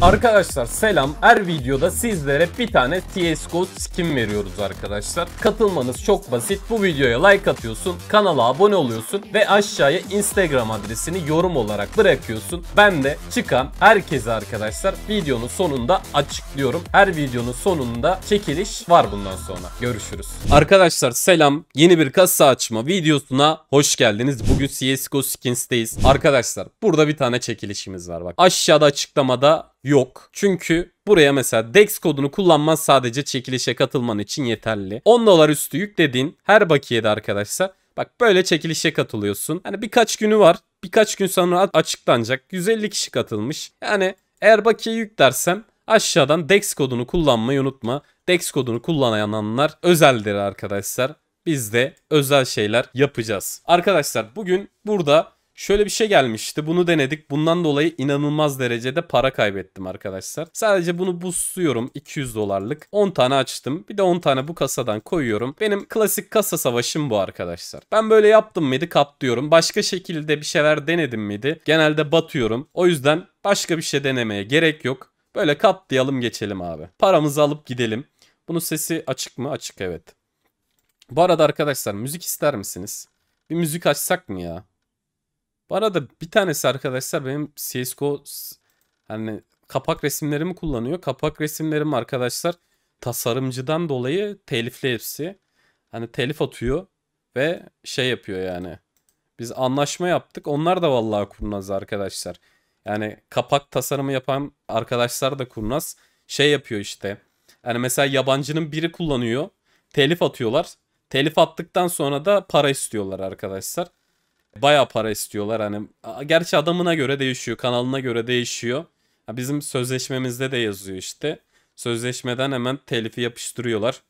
Arkadaşlar selam. Her videoda sizlere bir tane CSGO skin veriyoruz arkadaşlar. Katılmanız çok basit. Bu videoya like atıyorsun, kanala abone oluyorsun ve aşağıya Instagram adresini yorum olarak bırakıyorsun. Ben de çıkan herkese arkadaşlar videonun sonunda açıklıyorum. Her videonun sonunda çekiliş var bundan sonra. Görüşürüz. Arkadaşlar selam. Yeni bir kasa açma videosuna hoş geldiniz. Bugün CSGO skins'teyiz. Arkadaşlar burada bir tane çekilişimiz var. Bak aşağıda açıklamada yok. Çünkü buraya mesela DEX kodunu kullanman sadece çekilişe katılman için yeterli. 10 dolar üstü yüklediğin her bakiyede arkadaşlar Bak böyle çekilişe katılıyorsun. Hani birkaç günü var. Birkaç gün sonra açıklanacak. 150 kişi katılmış. Yani eğer bakiye yüklersem aşağıdan DEX kodunu kullanmayı unutma. DEX kodunu kullananlar özeldir arkadaşlar. Biz de özel şeyler yapacağız. Arkadaşlar bugün burada Şöyle bir şey gelmişti. Bunu denedik. Bundan dolayı inanılmaz derecede para kaybettim arkadaşlar. Sadece bunu buzluyorum 200 dolarlık. 10 tane açtım. Bir de 10 tane bu kasadan koyuyorum. Benim klasik kasa savaşım bu arkadaşlar. Ben böyle yaptım mıydı katlıyorum. Başka şekilde bir şeyler denedim miydi? Genelde batıyorum. O yüzden başka bir şey denemeye gerek yok. Böyle katlayalım geçelim abi. Paramızı alıp gidelim. Bunun sesi açık mı? Açık evet. Bu arada arkadaşlar müzik ister misiniz? Bir müzik açsak mı ya? Bu arada bir tanesi arkadaşlar benim CSGO hani kapak resimlerimi kullanıyor. Kapak resimlerim arkadaşlar tasarımcıdan dolayı telifli hepsi. Hani telif atıyor ve şey yapıyor yani. Biz anlaşma yaptık. Onlar da vallahi kurnaz arkadaşlar. Yani kapak tasarımı yapan arkadaşlar da kurnaz. Şey yapıyor işte. Yani mesela yabancının biri kullanıyor. Telif atıyorlar. Telif attıktan sonra da para istiyorlar arkadaşlar. Baya para istiyorlar hani. Gerçi adamına göre değişiyor, kanalına göre değişiyor. bizim sözleşmemizde de yazıyor işte. Sözleşmeden hemen telifi yapıştırıyorlar.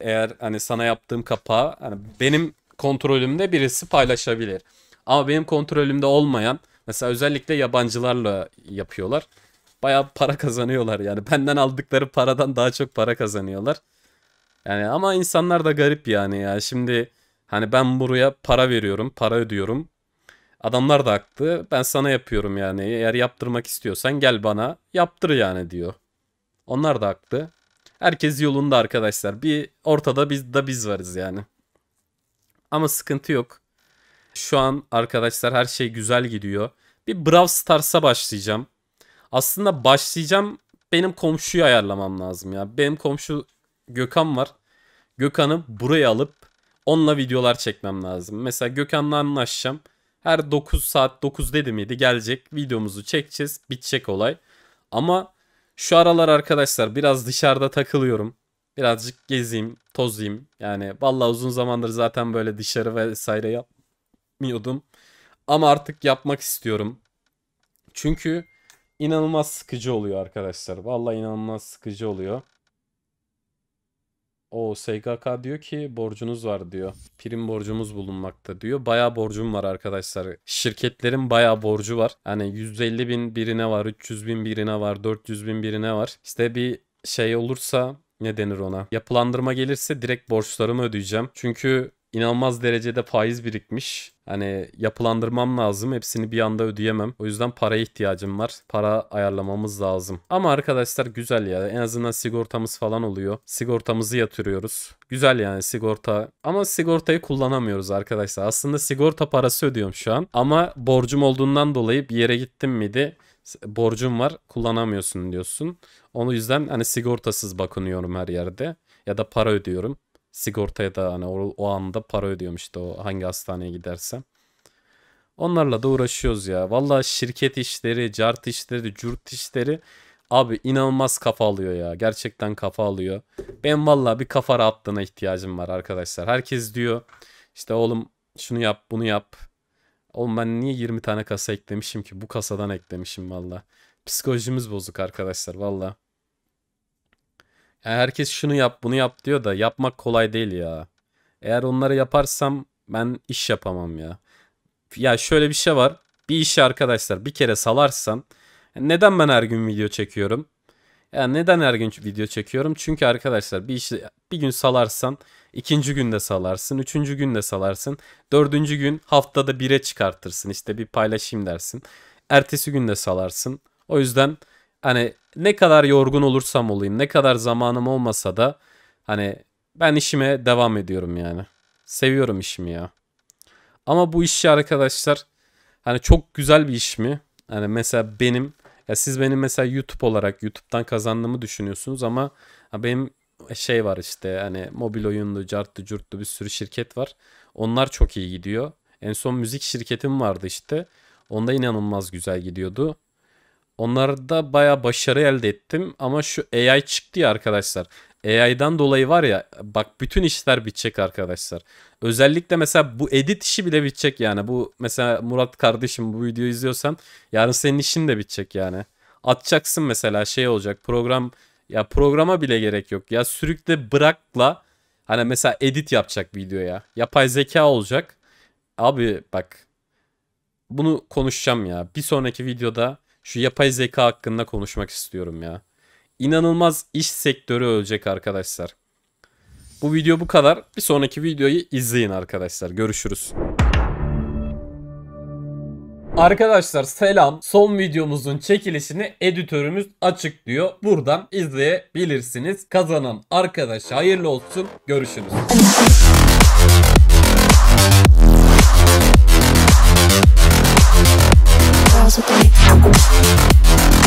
Eğer hani sana yaptığım kapağı hani benim kontrolümde birisi paylaşabilir. Ama benim kontrolümde olmayan mesela özellikle yabancılarla yapıyorlar. Baya para kazanıyorlar yani. Benden aldıkları paradan daha çok para kazanıyorlar. Yani ama insanlar da garip yani ya. Şimdi Hani ben buraya para veriyorum, para ödüyorum. Adamlar da haklı. Ben sana yapıyorum yani. Eğer yaptırmak istiyorsan gel bana yaptır yani diyor. Onlar da haklı. Herkes yolunda arkadaşlar. Bir ortada biz da biz varız yani. Ama sıkıntı yok. Şu an arkadaşlar her şey güzel gidiyor. Bir Brawl Stars'a başlayacağım. Aslında başlayacağım benim komşuyu ayarlamam lazım ya. Benim komşu Gökhan var. Gökhan'ı buraya alıp onunla videolar çekmem lazım. Mesela Gökhan'la anlaşacağım. Her 9 saat 9 dedi miydi gelecek videomuzu çekeceğiz bitecek olay. Ama şu aralar arkadaşlar biraz dışarıda takılıyorum. Birazcık gezeyim, tozayım. Yani vallahi uzun zamandır zaten böyle dışarı vesaire yapmıyordum. Ama artık yapmak istiyorum. Çünkü inanılmaz sıkıcı oluyor arkadaşlar. Vallahi inanılmaz sıkıcı oluyor. O SGK diyor ki borcunuz var diyor. Prim borcumuz bulunmakta diyor. Baya borcum var arkadaşlar. Şirketlerin baya borcu var. Hani 150 bin birine var, 300 bin birine var, 400 bin birine var. İşte bir şey olursa ne denir ona? Yapılandırma gelirse direkt borçlarımı ödeyeceğim. Çünkü inanılmaz derecede faiz birikmiş. Hani yapılandırmam lazım. Hepsini bir anda ödeyemem. O yüzden paraya ihtiyacım var. Para ayarlamamız lazım. Ama arkadaşlar güzel ya. En azından sigortamız falan oluyor. Sigortamızı yatırıyoruz. Güzel yani sigorta. Ama sigortayı kullanamıyoruz arkadaşlar. Aslında sigorta parası ödüyorum şu an. Ama borcum olduğundan dolayı bir yere gittim miydi? borcum var kullanamıyorsun diyorsun. Onun yüzden hani sigortasız bakınıyorum her yerde ya da para ödüyorum. Sigortaya da hani o, o anda para ödüyorum işte o hangi hastaneye gidersem. Onlarla da uğraşıyoruz ya. Valla şirket işleri, cart işleri, cürt işleri abi inanılmaz kafa alıyor ya. Gerçekten kafa alıyor. Ben valla bir kafa rahatlığına ihtiyacım var arkadaşlar. Herkes diyor işte oğlum şunu yap bunu yap. Oğlum ben niye 20 tane kasa eklemişim ki? Bu kasadan eklemişim valla. Psikolojimiz bozuk arkadaşlar valla. Yani herkes şunu yap bunu yap diyor da yapmak kolay değil ya. Eğer onları yaparsam ben iş yapamam ya. Ya şöyle bir şey var. Bir işi arkadaşlar bir kere salarsan neden ben her gün video çekiyorum? Ya neden her gün video çekiyorum? Çünkü arkadaşlar bir işi bir gün salarsan ikinci günde salarsın, üçüncü günde salarsın, dördüncü gün haftada bire çıkartırsın işte bir paylaşayım dersin. Ertesi günde salarsın. O yüzden hani ne kadar yorgun olursam olayım, ne kadar zamanım olmasa da hani ben işime devam ediyorum yani. Seviyorum işimi ya. Ama bu işi arkadaşlar hani çok güzel bir iş mi? Hani mesela benim ya siz benim mesela YouTube olarak YouTube'dan kazandığımı düşünüyorsunuz ama benim şey var işte hani mobil oyunlu, cartlı, curtlu bir sürü şirket var. Onlar çok iyi gidiyor. En son müzik şirketim vardı işte. Onda inanılmaz güzel gidiyordu. Onlarda baya başarı elde ettim ama şu AI çıktı ya arkadaşlar. AI'dan dolayı var ya bak bütün işler bitecek arkadaşlar. Özellikle mesela bu edit işi bile bitecek yani. Bu mesela Murat kardeşim bu videoyu izliyorsan yarın senin işin de bitecek yani. Atacaksın mesela şey olacak program ya programa bile gerek yok. Ya sürükle bırakla hani mesela edit yapacak videoya. Yapay zeka olacak. Abi bak bunu konuşacağım ya. Bir sonraki videoda şu yapay zeka hakkında konuşmak istiyorum ya. İnanılmaz iş sektörü ölecek arkadaşlar. Bu video bu kadar. Bir sonraki videoyu izleyin arkadaşlar. Görüşürüz. Arkadaşlar selam. Son videomuzun çekilişini editörümüz açıklıyor. Buradan izleyebilirsiniz. Kazanan arkadaş hayırlı olsun. Görüşürüz. possibly.